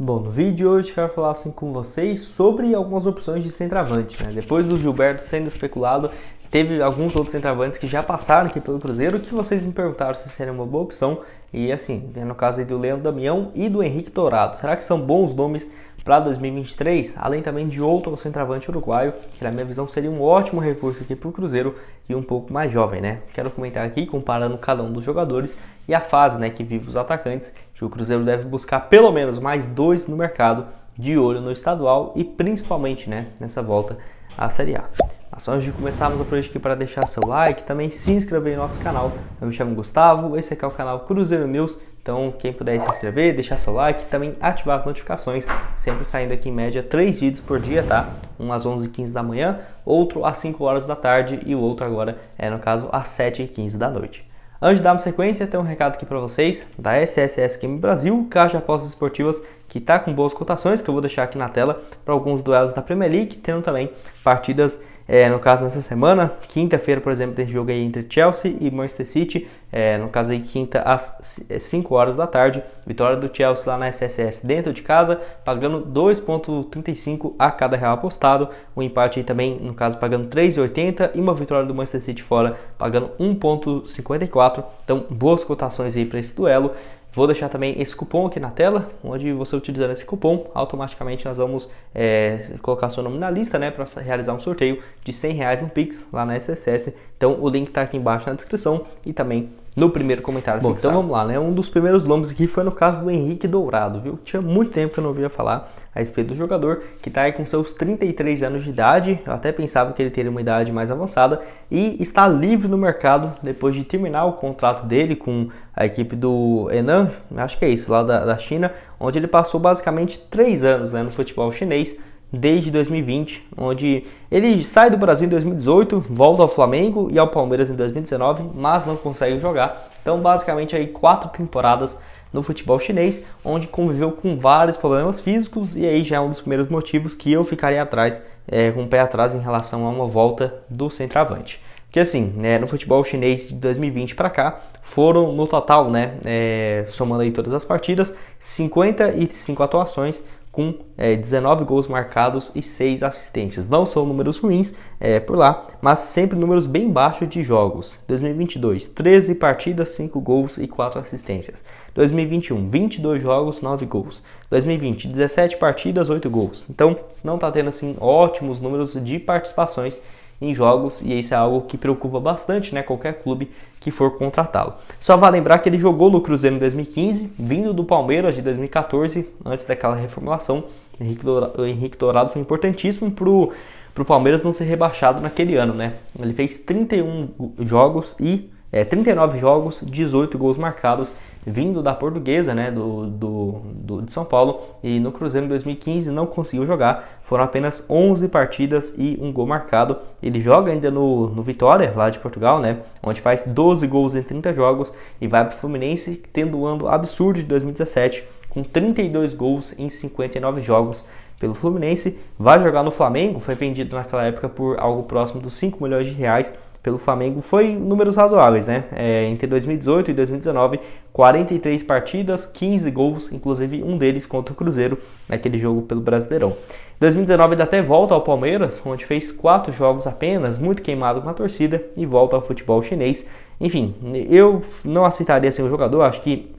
Bom, no vídeo de hoje quero falar assim com vocês sobre algumas opções de centroavante. Né? Depois do Gilberto sendo especulado, teve alguns outros centroavantes que já passaram aqui pelo Cruzeiro que vocês me perguntaram se seria uma boa opção. E assim, é no caso aí do Leandro Damião e do Henrique Dourado. Será que são bons nomes para 2023, além também de outro centroavante uruguaio, que na minha visão seria um ótimo reforço aqui para o Cruzeiro e um pouco mais jovem, né? Quero comentar aqui comparando cada um dos jogadores e a fase, né, que vive os atacantes, que o Cruzeiro deve buscar pelo menos mais dois no mercado, de olho no estadual e principalmente, né, nessa volta à Série A. Mas antes de começarmos, aproveite aqui para deixar seu like, também se inscrever em nosso canal. Eu me chamo Gustavo, esse aqui é o canal Cruzeiro News então, quem puder se inscrever, deixar seu like também ativar as notificações, sempre saindo aqui em média três vídeos por dia, tá? Um às 11h15 da manhã, outro às 5 horas da tarde e o outro agora é, no caso, às 7h15 da noite. Antes de darmos sequência, tem um recado aqui para vocês da SSS Game Brasil, Caixa de Apostas Esportivas, que está com boas cotações, que eu vou deixar aqui na tela, para alguns duelos da Premier League, tendo também partidas é, no caso, nessa semana, quinta-feira, por exemplo, tem jogo aí entre Chelsea e Manchester City. É, no caso aí, quinta às 5 é, horas da tarde. Vitória do Chelsea lá na SSS dentro de casa, pagando 2,35 a cada real apostado. O um empate aí também, no caso, pagando 3,80 e uma vitória do Manchester City fora, pagando 1,54. Então, boas cotações aí para esse duelo. Vou deixar também esse cupom aqui na tela, onde você utilizando esse cupom, automaticamente nós vamos é, colocar seu nome na lista, né, para realizar um sorteio de 100 reais no Pix lá na SSS. Então o link está aqui embaixo na descrição e também no primeiro comentário. Bom, fixado. então vamos lá, né? Um dos primeiros lombos aqui foi no caso do Henrique Dourado, viu? Tinha muito tempo que eu não ouvia falar a respeito do jogador, que tá aí com seus 33 anos de idade. Eu até pensava que ele teria uma idade mais avançada e está livre no mercado depois de terminar o contrato dele com a equipe do Enan, acho que é isso, lá da, da China, onde ele passou basicamente 3 anos né, no futebol chinês desde 2020, onde ele sai do Brasil em 2018, volta ao Flamengo e ao Palmeiras em 2019, mas não consegue jogar. Então, basicamente aí quatro temporadas no futebol chinês, onde conviveu com vários problemas físicos e aí já é um dos primeiros motivos que eu ficaria atrás, é, com o pé atrás em relação a uma volta do centroavante. Porque assim, né, no futebol chinês de 2020 para cá, foram no total, né, é, somando aí todas as partidas, 55 atuações, com é, 19 gols marcados e 6 assistências. Não são números ruins é, por lá, mas sempre números bem baixos de jogos. 2022, 13 partidas, 5 gols e 4 assistências. 2021, 22 jogos, 9 gols. 2020, 17 partidas, 8 gols. Então, não está tendo assim ótimos números de participações em jogos e isso é algo que preocupa bastante né, qualquer clube que for contratá-lo. Só vale lembrar que ele jogou no Cruzeiro em 2015, vindo do Palmeiras de 2014, antes daquela reformulação. O Henrique Dourado foi importantíssimo para o Palmeiras não ser rebaixado naquele ano. Né? Ele fez 31 jogos e é, 39 jogos, 18 gols marcados vindo da portuguesa, né, do, do, do, de São Paulo, e no Cruzeiro em 2015 não conseguiu jogar, foram apenas 11 partidas e um gol marcado. Ele joga ainda no, no Vitória, lá de Portugal, né, onde faz 12 gols em 30 jogos e vai para o Fluminense, tendo o um ano absurdo de 2017, com 32 gols em 59 jogos pelo Fluminense. Vai jogar no Flamengo, foi vendido naquela época por algo próximo dos 5 milhões de reais pelo Flamengo foi números razoáveis, né? É, entre 2018 e 2019, 43 partidas, 15 gols, inclusive um deles contra o Cruzeiro naquele jogo pelo Brasileirão. 2019 ele até volta ao Palmeiras, onde fez quatro jogos apenas, muito queimado com a torcida e volta ao futebol chinês. Enfim, eu não aceitaria ser um jogador, acho que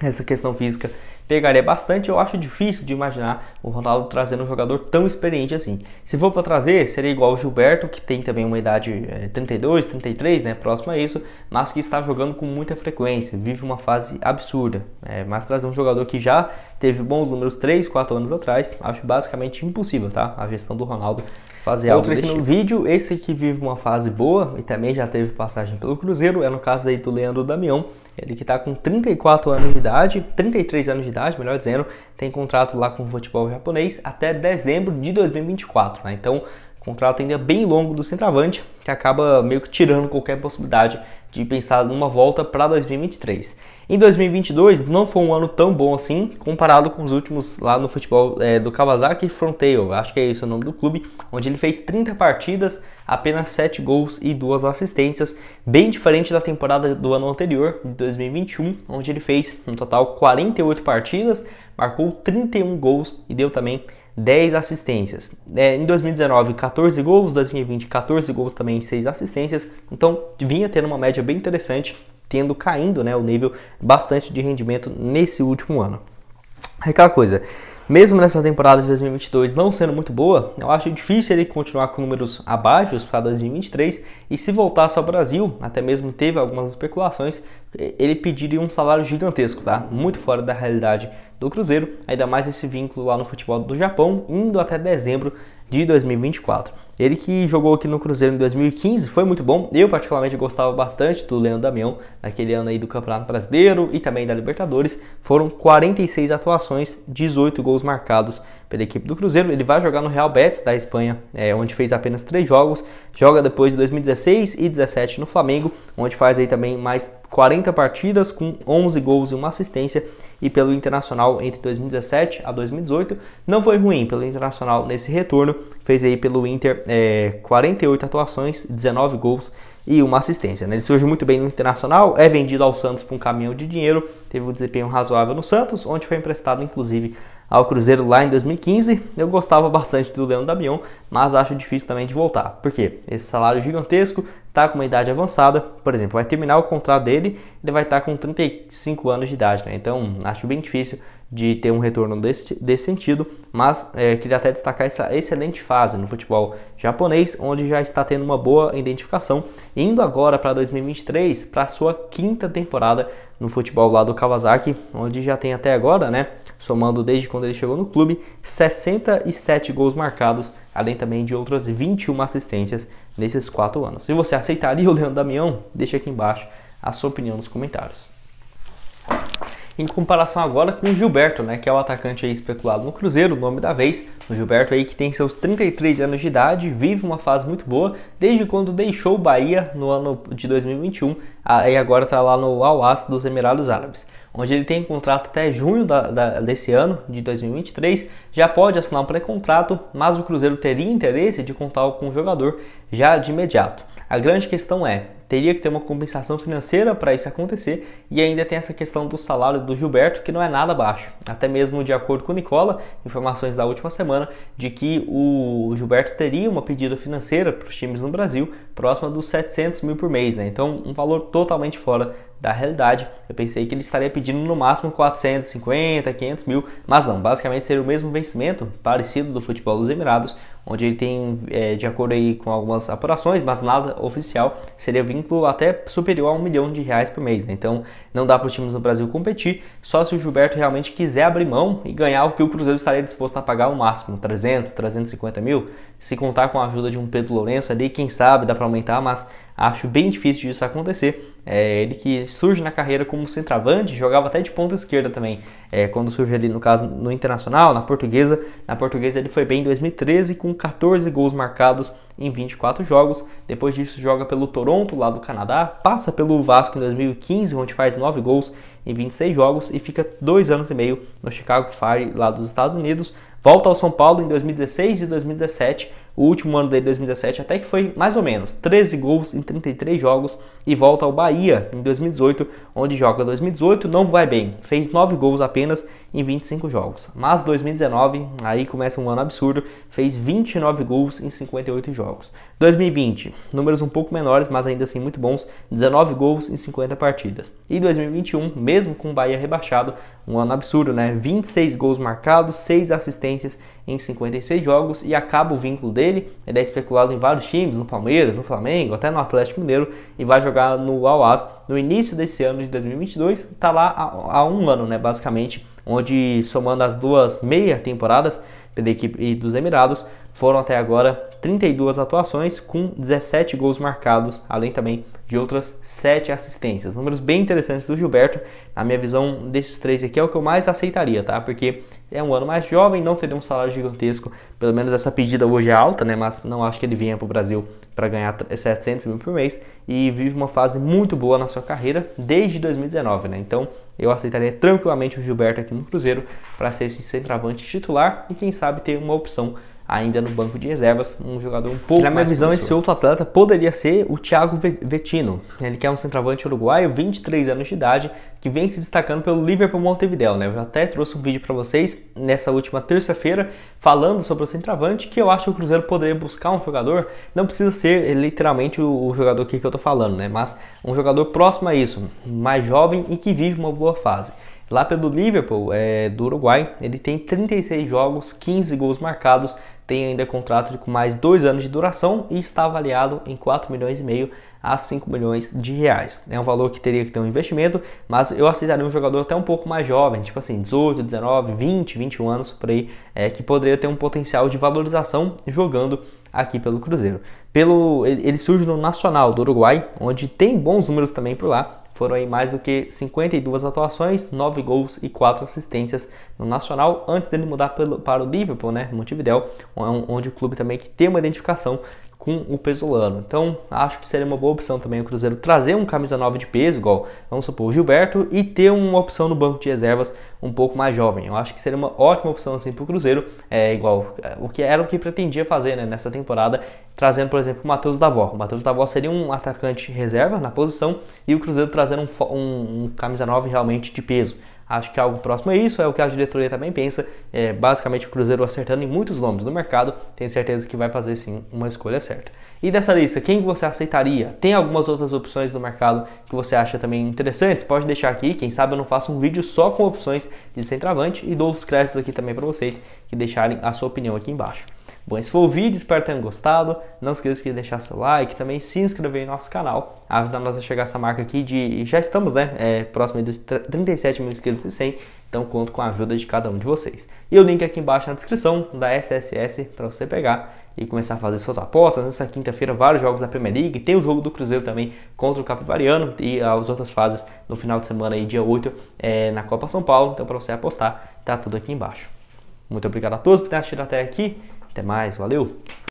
essa questão física pegaria bastante. Eu acho difícil de imaginar o Ronaldo trazendo um jogador tão experiente assim. Se for para trazer, seria igual o Gilberto, que tem também uma idade é, 32, 33, né, próximo a isso, mas que está jogando com muita frequência, vive uma fase absurda. É, mas trazer um jogador que já teve bons números 3, 4 anos atrás, acho basicamente impossível, tá? A gestão do Ronaldo fazer Outra algo aqui no tipo. vídeo, esse que vive uma fase boa e também já teve passagem pelo Cruzeiro, é no caso aí do Leandro Damião, ele que está com 34 anos de idade, 33 anos de idade, melhor dizendo, tem contrato lá com o futebol japonês até dezembro de 2024. Né? Então, contrato ainda é bem longo do centroavante, que acaba meio que tirando qualquer possibilidade de pensar numa volta para 2023. Em 2022 não foi um ano tão bom assim, comparado com os últimos lá no futebol é, do Kawasaki Frontail, acho que é esse o nome do clube, onde ele fez 30 partidas, apenas 7 gols e 2 assistências, bem diferente da temporada do ano anterior, de 2021, onde ele fez no total 48 partidas, marcou 31 gols e deu também 10 assistências. É, em 2019, 14 gols, 2020, 14 gols também, 6 assistências. Então, vinha tendo uma média bem interessante, tendo caindo né, o nível bastante de rendimento nesse último ano. É aquela coisa, mesmo nessa temporada de 2022 não sendo muito boa, eu acho difícil ele continuar com números abaixo para 2023 e se voltasse ao Brasil, até mesmo teve algumas especulações, ele pediria um salário gigantesco, tá? Muito fora da realidade do Cruzeiro, ainda mais esse vínculo lá no futebol do Japão, indo até dezembro de 2024. Ele que jogou aqui no Cruzeiro em 2015, foi muito bom. Eu, particularmente, gostava bastante do Leandro Damião naquele ano aí do Campeonato Brasileiro e também da Libertadores. Foram 46 atuações, 18 gols marcados pela equipe do Cruzeiro. Ele vai jogar no Real Betis da Espanha, é, onde fez apenas três jogos. Joga depois de 2016 e 2017 no Flamengo, onde faz aí também mais 40 partidas com 11 gols e uma assistência. E pelo Internacional entre 2017 a 2018 não foi ruim. Pelo Internacional nesse retorno fez aí pelo Inter é, 48 atuações, 19 gols e uma assistência. Né? Ele surge muito bem no Internacional, é vendido ao Santos por um caminhão de dinheiro, teve um desempenho razoável no Santos, onde foi emprestado inclusive ao Cruzeiro lá em 2015. Eu gostava bastante do Leandro Damião, mas acho difícil também de voltar. Por quê? Esse salário gigantesco, tá com uma idade avançada, por exemplo, vai terminar o contrato dele, ele vai estar tá com 35 anos de idade, né? Então, acho bem difícil de ter um retorno desse, desse sentido, mas é, queria até destacar essa excelente fase no futebol japonês, onde já está tendo uma boa identificação, indo agora para 2023, para sua quinta temporada no futebol lá do Kawasaki, onde já tem até agora, né? Somando desde quando ele chegou no clube, 67 gols marcados, além também de outras 21 assistências nesses quatro anos. Se você aceitaria o Leandro Damião, deixa aqui embaixo a sua opinião nos comentários em comparação agora com o Gilberto, né, que é o atacante aí especulado no Cruzeiro, o nome da vez. O Gilberto aí que tem seus 33 anos de idade, vive uma fase muito boa desde quando deixou o Bahia no ano de 2021, aí agora está lá no Al dos Emirados Árabes onde ele tem contrato até junho da, da, desse ano, de 2023, já pode assinar um pré-contrato, mas o Cruzeiro teria interesse de contar com o jogador já de imediato. A grande questão é: teria que ter uma compensação financeira para isso acontecer e ainda tem essa questão do salário do Gilberto que não é nada baixo. Até mesmo de acordo com o Nicola, informações da última semana de que o Gilberto teria uma pedida financeira para os times no Brasil próxima dos 700 mil por mês, né? Então um valor totalmente fora da realidade. Eu pensei que ele estaria pedindo no máximo 450, 500 mil, mas não. Basicamente seria o mesmo vencimento parecido do futebol dos Emirados, onde ele tem, é, de acordo aí com algumas apurações, mas nada oficial, seria 20 vínculo até superior a um milhão de reais por mês. Né? Então não dá para os times no Brasil competir, só se o Gilberto realmente quiser abrir mão e ganhar o que o Cruzeiro estaria disposto a pagar o máximo, 300, 350 mil se contar com a ajuda de um Pedro Lourenço ali, quem sabe dá para aumentar, mas acho bem difícil disso acontecer. É ele que surge na carreira como centroavante, jogava até de ponta esquerda também, é, quando surge ali no caso no Internacional, na Portuguesa. Na Portuguesa ele foi bem em 2013 com 14 gols marcados em 24 jogos. Depois disso joga pelo Toronto, lá do Canadá, passa pelo Vasco em 2015, onde faz 9 gols em 26 jogos e fica dois anos e meio no Chicago Fire lá dos Estados Unidos, Volta ao São Paulo em 2016 e 2017, o último ano dele, 2017, até que foi mais ou menos 13 gols em 33 jogos e volta ao Bahia em 2018, onde joga 2018, não vai bem, fez 9 gols apenas em 25 jogos. Mas 2019, aí começa um ano absurdo, fez 29 gols em 58 jogos. 2020, números um pouco menores, mas ainda assim muito bons, 19 gols em 50 partidas. E 2021, mesmo com o Bahia rebaixado, um ano absurdo, né? 26 gols marcados, 6 assistências em 56 jogos e acaba o vínculo dele. Ele é especulado em vários times, no Palmeiras, no Flamengo, até no Atlético Mineiro e vai jogar no Al no início desse ano de 2022. Tá lá há um ano, né? Basicamente onde somando as duas meia temporadas pela equipe dos Emirados, foram até agora 32 atuações com 17 gols marcados, além também de outras 7 assistências. Números bem interessantes do Gilberto. Na minha visão, desses três aqui é o que eu mais aceitaria, tá? Porque é um ano mais jovem, não teria um salário gigantesco. Pelo menos essa pedida hoje é alta, né? Mas não acho que ele venha para o Brasil para ganhar 700 mil por mês. E vive uma fase muito boa na sua carreira desde 2019, né? Então eu aceitaria tranquilamente o Gilberto aqui no Cruzeiro para ser esse centroavante titular e quem sabe ter uma opção ainda no banco de reservas, um jogador um pouco que, na minha visão, promissor. esse outro atleta poderia ser o Thiago Vetino. Ele que é um centroavante uruguaio, 23 anos de idade, que vem se destacando pelo Liverpool Montevideo, né? Eu até trouxe um vídeo para vocês nessa última terça-feira falando sobre o centroavante, que eu acho que o Cruzeiro poderia buscar um jogador, não precisa ser literalmente o jogador aqui que eu tô falando, né? Mas um jogador próximo a isso, mais jovem e que vive uma boa fase. Lá pelo Liverpool, é, do Uruguai, ele tem 36 jogos, 15 gols marcados, tem ainda contrato com mais dois anos de duração e está avaliado em 4 milhões e meio a 5 milhões de reais. É um valor que teria que ter um investimento, mas eu aceitaria um jogador até um pouco mais jovem, tipo assim, 18, 19, 20, 21 anos por aí, é, que poderia ter um potencial de valorização jogando aqui pelo Cruzeiro. Pelo, ele, ele surge no Nacional do Uruguai, onde tem bons números também por lá, foram aí mais do que 52 atuações, 9 gols e 4 assistências no Nacional, antes dele mudar para o Liverpool, né, Montevideo, onde o clube também que tem uma identificação com o Pesolano. Então, acho que seria uma boa opção também o Cruzeiro trazer um camisa 9 de peso, igual, vamos supor, o Gilberto, e ter uma opção no banco de reservas um pouco mais jovem. Eu acho que seria uma ótima opção assim para o Cruzeiro, é igual é, o que era o que pretendia fazer né, nessa temporada, trazendo, por exemplo, o Matheus Davó. O Matheus Davó seria um atacante reserva na posição e o Cruzeiro trazendo um, um, um camisa 9 realmente de peso. Acho que algo próximo a isso é o que a diretoria também pensa. É, basicamente, o Cruzeiro acertando em muitos nomes no mercado, tenho certeza que vai fazer sim uma escolha certa. E dessa lista, quem você aceitaria? Tem algumas outras opções no mercado que você acha também interessantes? Pode deixar aqui, quem sabe eu não faço um vídeo só com opções de centroavante e dou os créditos aqui também para vocês que deixarem a sua opinião aqui embaixo. Bom, esse foi o vídeo, espero que tenham gostado. Não esqueça de deixar seu like, também se inscrever em nosso canal, ajudar nós a chegar a essa marca aqui de. Já estamos, né? É, próximo dos 37 mil inscritos e 100, então conto com a ajuda de cada um de vocês. E o link aqui embaixo na descrição da SSS para você pegar e começar a fazer suas apostas. Nessa quinta-feira, vários jogos da Premier League. Tem o jogo do Cruzeiro também contra o Capivariano e ah, as outras fases no final de semana, aí, dia 8, é, na Copa São Paulo. Então, para você apostar, tá tudo aqui embaixo. Muito obrigado a todos por ter assistido até aqui. Até mais, valeu!